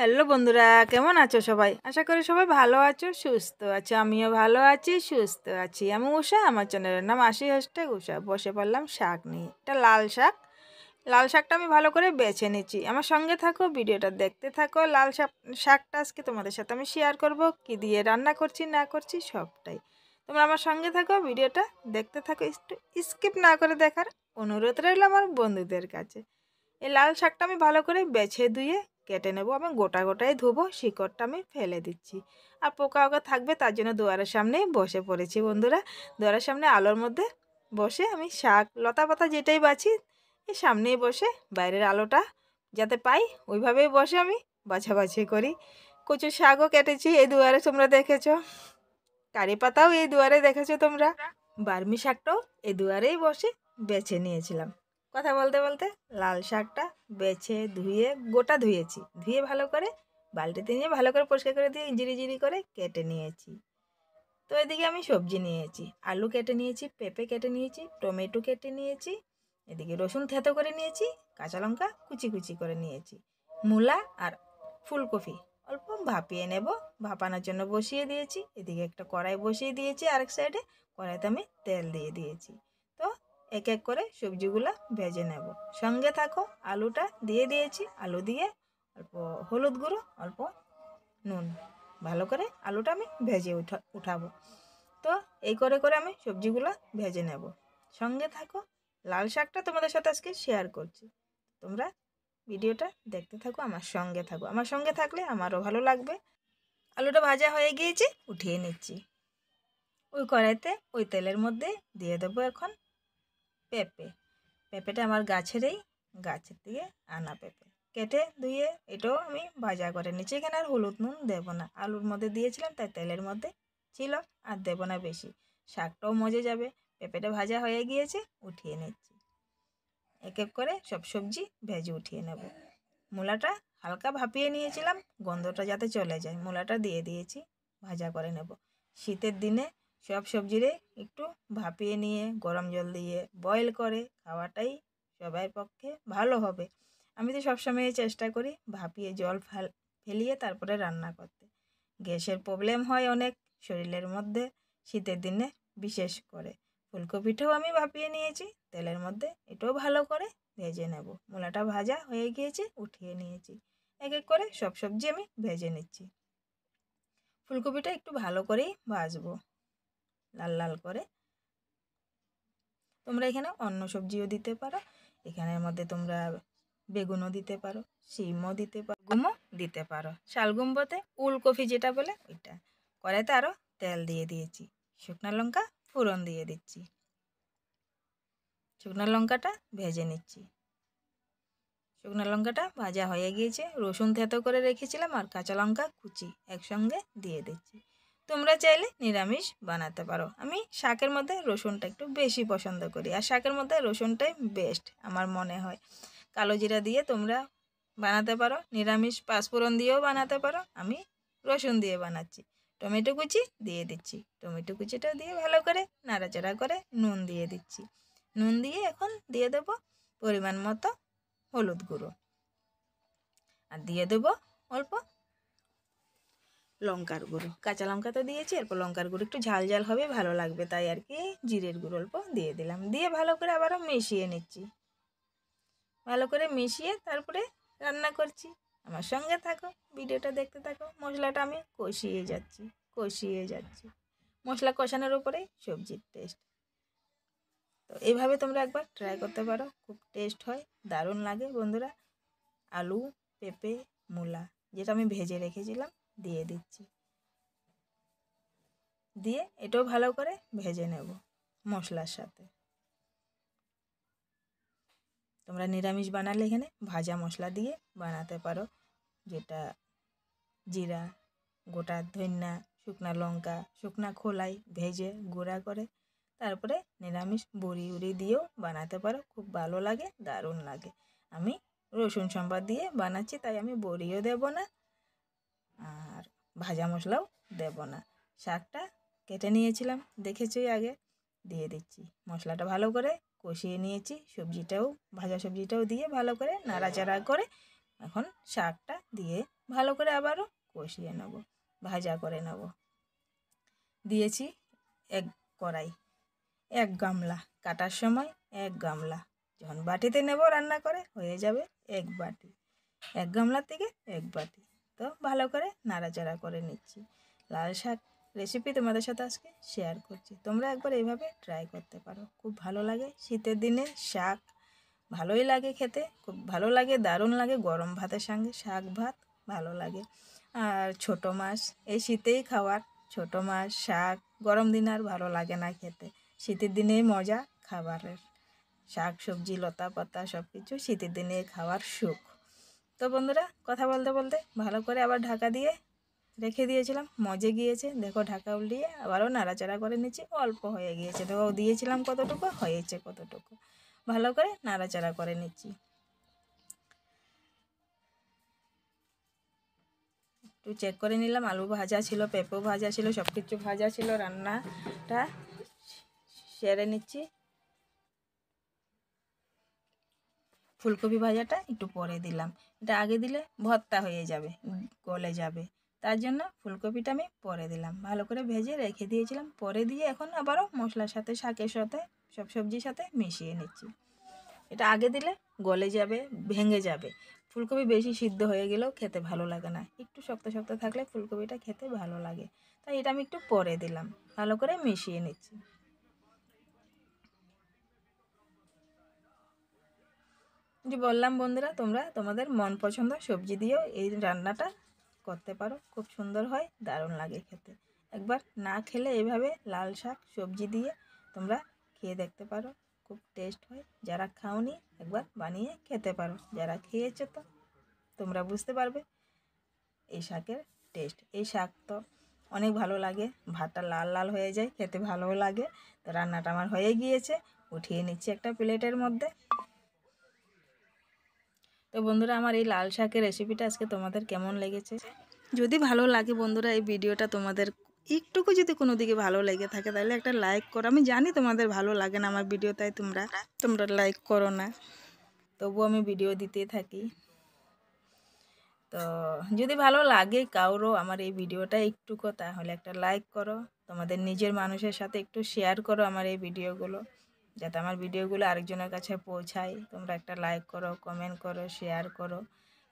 hello বন্ধুরা কেমন আছো সবাই আশা করি সবাই ভালো আছো সুস্থ আছো আমিও ভালো আছি সুস্থ আছি আমি উষা আমার চ্যানেলের নাম আশি হ্যাশট্যাগ উষা বসে পড়লাম শাক নিয়ে এটা লাল শাক লাল শাকটা আমি ভালো করে বেছে নিচ্ছি আমার সঙ্গে থাকো ভিডিওটা দেখতে থাকো লাল শাক শাকটা আজকে তোমাদের সাথে আমি শেয়ার করব কি দিয়ে রান্না করছি না করছি সবটাই তোমরা আমার সঙ্গে থাকো ভিডিওটা দেখতে থাকো একটু স্কিপ না করে দেখার অনুরোধ রইল আমার বন্ধুদের কাছে এই লাল শাকটা আমি ভালো করে বেছে ধুয়ে কেটে নেব আমি গোটা গোটাই ধুবো শিকড়টা আমি ফেলে দিচ্ছি আর পোকা ওকা থাকবে তার জন্য দুয়ারের সামনে বসে পড়েছি বন্ধুরা দুয়ারের সামনে আলোর মধ্যে বসে আমি শাক লতা পাতা যেটাই বাছি এই সামনেই বসে বাইরের আলোটা যাতে পাই ওইভাবেই বসে আমি বাছি করি কচু শাকও কেটেছি এই দুয়ারে তোমরা দেখেছ কারি পাতাও এই দুয়ারে দেখেছো তোমরা বার্মি শাকটাও এই দুয়ারেই বসে বেছে নিয়েছিলাম কথা বলতে বলতে লাল শাকটা বেছে ধুয়ে গোটা ধুয়েছি ধুয়ে ভালো করে বালতিতে নিয়ে ভালো করে পরিষ্কার করে দিয়ে ইঞ্জিরি জিরি করে কেটে নিয়েছি তো এদিকে আমি সবজি নিয়েছি আলু কেটে নিয়েছি পেঁপে কেটে নিয়েছি টমেটো কেটে নিয়েছি এদিকে রসুন থেতো করে নিয়েছি কাঁচা লঙ্কা কুচি কুচি করে নিয়েছি মূলা আর ফুলকপি অল্প ভাপিয়ে নেব ভাপানোর জন্য বসিয়ে দিয়েছি এদিকে একটা কড়াই বসিয়ে দিয়েছি আরেক সাইডে কড়াইতে আমি তেল দিয়ে দিয়েছি এক এক করে সবজিগুলো ভেজে নেব সঙ্গে থাকো আলুটা দিয়ে দিয়েছি আলু দিয়ে অল্প হলুদ গুঁড়ো অল্প নুন ভালো করে আলুটা আমি ভেজে উঠা উঠাবো তো এই করে করে আমি সবজিগুলো ভেজে নেব সঙ্গে থাকো লাল শাকটা তোমাদের সাথে আজকে শেয়ার করছি তোমরা ভিডিওটা দেখতে থাকো আমার সঙ্গে থাকো আমার সঙ্গে থাকলে আমারও ভালো লাগবে আলুটা ভাজা হয়ে গিয়েছে উঠিয়ে নিচ্ছি ওই কড়াইতে ওই তেলের মধ্যে দিয়ে দেবো এখন পেঁপে পেঁপেটা আমার গাছেরই গাছের দিয়ে আনা পেঁপে কেটে ধুয়ে এটাও আমি ভাজা করে নিচ্ছি এখানে আর হলুদ নুন দেবো না আলুর মধ্যে দিয়েছিলাম তাই তেলের মধ্যে ছিল আর দেবো না বেশি শাকটাও মজে যাবে পেঁপেটা ভাজা হয়ে গিয়েছে উঠিয়ে নিচ্ছি এক এক করে সব সবজি ভেজে উঠিয়ে নেব মূলাটা হালকা ভাপিয়ে নিয়েছিলাম গন্ধটা যাতে চলে যায় মূলাটা দিয়ে দিয়েছি ভাজা করে নেব শীতের দিনে সব সবজিরে একটু ভাপিয়ে নিয়ে গরম জল দিয়ে বয়েল করে খাওয়াটাই সবার পক্ষে ভালো হবে আমি তো সবসময় চেষ্টা করি ভাপিয়ে জল ফেলিয়ে তারপরে রান্না করতে গ্যাসের প্রবলেম হয় অনেক শরীরের মধ্যে শীতের দিনে বিশেষ করে ফুলকপিটাও আমি ভাপিয়ে নিয়েছি তেলের মধ্যে এটাও ভালো করে ভেজে নেব মূলাটা ভাজা হয়ে গিয়েছে উঠিয়ে নিয়েছি এক এক করে সব সবজি আমি ভেজে নিচ্ছি ফুলকপিটা একটু ভালো করেই ভাজবো লাল লাল করে তোমরা এখানে অন্য সবজিও দিতে পারো এখানের মধ্যে তোমরা বেগুনও দিতে পারো শিমও দিতে পারো গুমও দিতে পারো শালগুম বলতে উলকফি যেটা বলে ওইটা কড়াইতে আরও তেল দিয়ে দিয়েছি শুকনো লঙ্কা ফুরন দিয়ে দিচ্ছি শুকনো লঙ্কাটা ভেজে নিচ্ছি শুকনো লঙ্কাটা ভাজা হয়ে গিয়েছে রসুন থেতো করে রেখেছিলাম আর কাঁচা লঙ্কা কুচি একসঙ্গে দিয়ে দিচ্ছি তোমরা চাইলে নিরামিষ বানাতে পারো আমি শাকের মধ্যে রসুনটা একটু বেশি পছন্দ করি আর শাকের মধ্যে রসুনটাই বেস্ট আমার মনে হয় কালো জিরা দিয়ে তোমরা বানাতে পারো নিরামিষ পাঁচফোড়ন দিয়েও বানাতে পারো আমি রসুন দিয়ে বানাচ্ছি টমেটো কুচি দিয়ে দিচ্ছি টমেটো কুচিটাও দিয়ে ভালো করে নাড়াচাড়া করে নুন দিয়ে দিচ্ছি নুন দিয়ে এখন দিয়ে দেব পরিমাণ মতো হলুদ গুঁড়ো আর দিয়ে দেবো অল্প লঙ্কার গুঁড়ো কাঁচা লঙ্কা তো দিয়েছি এরপর লঙ্কার গুঁড়ো একটু ঝাল ঝাল হবে ভালো লাগবে তাই আর কি জিরের গুঁড়ো অল্প দিয়ে দিলাম দিয়ে ভালো করে আবারও মিশিয়ে নিচ্ছি ভালো করে মিশিয়ে তারপরে রান্না করছি আমার সঙ্গে থাকো ভিডিওটা দেখতে থাকো মশলাটা আমি কষিয়ে যাচ্ছি কষিয়ে যাচ্ছি মশলা কষানোর উপরে সবজির টেস্ট তো এইভাবে তোমরা একবার ট্রাই করতে পারো খুব টেস্ট হয় দারুণ লাগে বন্ধুরা আলু পেঁপে মূলা যেটা আমি ভেজে রেখেছিলাম দিয়ে দিচ্ছি দিয়ে এটাও ভালো করে ভেজে নেব মশলার সাথে তোমরা নিরামিষ বানালে এখানে ভাজা মশলা দিয়ে বানাতে পারো যেটা জিরা গোটা ধন্যা শুকনা লঙ্কা শুকনা খোলাই ভেজে গুঁড়া করে তারপরে নিরামিষ বড়ি উড়ি দিয়েও বানাতে পারো খুব ভালো লাগে দারুণ লাগে আমি রসুন সম্বার দিয়ে বানাচ্ছি তাই আমি বড়িও দেব না আর ভাজা মশলাও দেব না শাকটা কেটে নিয়েছিলাম দেখেছি আগে দিয়ে দিচ্ছি মশলাটা ভালো করে কষিয়ে নিয়েছি সবজিটাও ভাজা সবজিটাও দিয়ে ভালো করে নাড়াচাড়া করে এখন শাকটা দিয়ে ভালো করে আবারও কষিয়ে নেব ভাজা করে নেব দিয়েছি এক কড়াই এক গামলা কাটার সময় এক গামলা যখন বাটিতে নেব রান্না করে হয়ে যাবে এক বাটি এক গামলা থেকে এক বাটি তো ভালো করে নাড়াচাড়া করে নিচ্ছি লাল শাক রেসিপি তোমাদের সাথে আজকে শেয়ার করছি তোমরা একবার এইভাবে ট্রাই করতে পারো খুব ভালো লাগে শীতের দিনে শাক ভালোই লাগে খেতে খুব ভালো লাগে দারুণ লাগে গরম ভাতের সঙ্গে শাক ভাত ভালো লাগে আর ছোট মাছ এই শীতেই খাওয়ার ছোট মাছ শাক গরম দিন আর ভালো লাগে না খেতে শীতের দিনেই মজা খাবারের শাক সবজি লতা পাতা সব কিছু শীতের দিনে খাওয়ার সুখ তো বন্ধুরা কথা বলতে বলতে ভালো করে আবার ঢাকা দিয়ে রেখে দিয়েছিলাম মজে গিয়েছে দেখো ঢাকা উল্টিয়ে আবারও নাড়াচাড়া করে নিচ্ছি অল্প হয়ে গিয়েছে দেখো দিয়েছিলাম কতটুকু হয়েছে কতটুকু ভালো করে নাড়াচাড়া করে নিচ্ছি একটু চেক করে নিলাম আলু ভাজা ছিল পেঁপো ভাজা ছিল সব কিছু ভাজা ছিল রান্নাটা সেরে নিচ্ছি ফুলকপি ভাজাটা একটু পরে দিলাম এটা আগে দিলে ভর্তা হয়ে যাবে গলে যাবে তার জন্য ফুলকপিটা আমি পরে দিলাম ভালো করে ভেজে রেখে দিয়েছিলাম পরে দিয়ে এখন আবারও মশলার সাথে শাকের সাথে সব সবজির সাথে মিশিয়ে নিচ্ছি এটা আগে দিলে গলে যাবে ভেঙে যাবে ফুলকপি বেশি সিদ্ধ হয়ে গেলেও খেতে ভালো লাগে না একটু শক্ত শক্ত থাকলে ফুলকপিটা খেতে ভালো লাগে তাই এটা আমি একটু পরে দিলাম ভালো করে মিশিয়ে নিচ্ছি যে বললাম বন্ধুরা তোমরা তোমাদের মন পছন্দ সবজি দিয়েও এই রান্নাটা করতে পারো খুব সুন্দর হয় দারুণ লাগে খেতে একবার না খেলে এভাবে লাল শাক সবজি দিয়ে তোমরা খেয়ে দেখতে পারো খুব টেস্ট হয় যারা খাওনি একবার বানিয়ে খেতে পারো যারা খেয়েছো তো তোমরা বুঝতে পারবে এই শাকের টেস্ট এই শাক তো অনেক ভালো লাগে ভাতটা লাল লাল হয়ে যায় খেতে ভালোও লাগে তো রান্নাটা আমার হয়ে গিয়েছে উঠিয়ে নিচ্ছি একটা প্লেটের মধ্যে তো বন্ধুরা আমার এই লাল শাকের রেসিপিটা আজকে তোমাদের কেমন লেগেছে যদি ভালো লাগে বন্ধুরা এই ভিডিওটা তোমাদের একটুকু যদি কোনো দিকে ভালো লেগে থাকে তাহলে একটা লাইক করো আমি জানি তোমাদের ভালো লাগে না আমার ভিডিও তাই তোমরা তোমরা লাইক করো না তবু আমি ভিডিও দিতে থাকি তো যদি ভালো লাগে কারো আমার এই ভিডিওটা একটুকু তাহলে একটা লাইক করো তোমাদের নিজের মানুষের সাথে একটু শেয়ার করো আমার এই ভিডিওগুলো যাতে আমার ভিডিওগুলো আরেকজনের কাছে পৌঁছায় তোমরা একটা লাইক করো কমেন্ট করো শেয়ার করো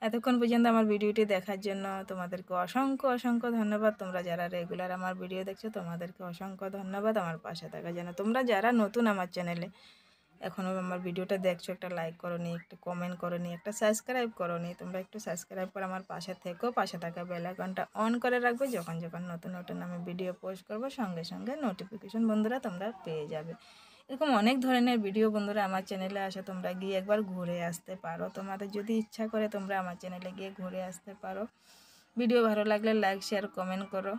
এতক্ষণ পর্যন্ত আমার ভিডিওটি দেখার জন্য তোমাদেরকে অসংখ্য অসংখ্য ধন্যবাদ তোমরা যারা রেগুলার আমার ভিডিও দেখছো তোমাদেরকে অসংখ্য ধন্যবাদ আমার পাশে থাকার জন্য তোমরা যারা নতুন আমার চ্যানেলে এখনও আমার ভিডিওটা দেখছো একটা লাইক করো নি একটু কমেন্ট করো নি একটা সাবস্ক্রাইব করো নি তোমরা একটু সাবস্ক্রাইব করে আমার পাশে থেকেও পাশে থাকা বেলাইকনটা অন করে রাখবে যখন যখন নতুন নতুন আমি ভিডিও পোস্ট করবো সঙ্গে সঙ্গে নোটিফিকেশন বন্ধুরা তোমরা পেয়ে যাবে এরকম অনেক ধরনের ভিডিও বন্ধুরা আমার চ্যানেলে আসে তোমরা গিয়ে একবার ঘুরে আসতে পারো তোমাদের যদি ইচ্ছা করে তোমরা আমার চ্যানেলে গিয়ে ঘুরে আসতে পারো ভিডিও ভালো লাগলে লাইক শেয়ার কমেন্ট করো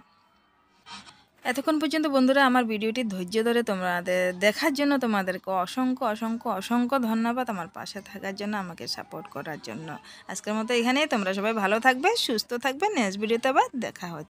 এতক্ষণ পর্যন্ত বন্ধুরা আমার ভিডিওটি ধৈর্য ধরে তোমাদের দেখার জন্য তোমাদেরকে অসংখ্য অসংখ্য অসংখ্য ধন্যবাদ আমার পাশে থাকার জন্য আমাকে সাপোর্ট করার জন্য আজকের মতো এখানেই তোমরা সবাই ভালো থাকবে সুস্থ থাকবে নেক্সট ভিডিওতে আবার দেখা হচ্ছে